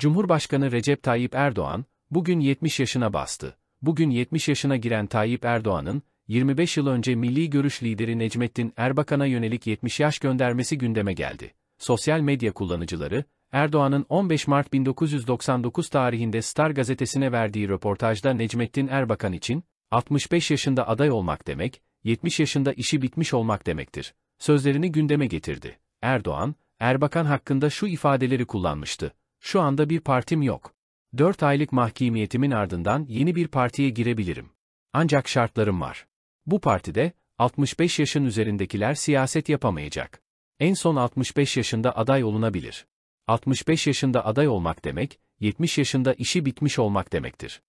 Cumhurbaşkanı Recep Tayyip Erdoğan, bugün 70 yaşına bastı. Bugün 70 yaşına giren Tayyip Erdoğan'ın, 25 yıl önce Milli Görüş lideri Necmettin Erbakan'a yönelik 70 yaş göndermesi gündeme geldi. Sosyal medya kullanıcıları, Erdoğan'ın 15 Mart 1999 tarihinde Star gazetesine verdiği röportajda Necmettin Erbakan için, 65 yaşında aday olmak demek, 70 yaşında işi bitmiş olmak demektir. Sözlerini gündeme getirdi. Erdoğan, Erbakan hakkında şu ifadeleri kullanmıştı. Şu anda bir partim yok. Dört aylık mahkumiyetimin ardından yeni bir partiye girebilirim. Ancak şartlarım var. Bu partide 65 yaşın üzerindekiler siyaset yapamayacak. En son 65 yaşında aday olunabilir. 65 yaşında aday olmak demek, 70 yaşında işi bitmiş olmak demektir.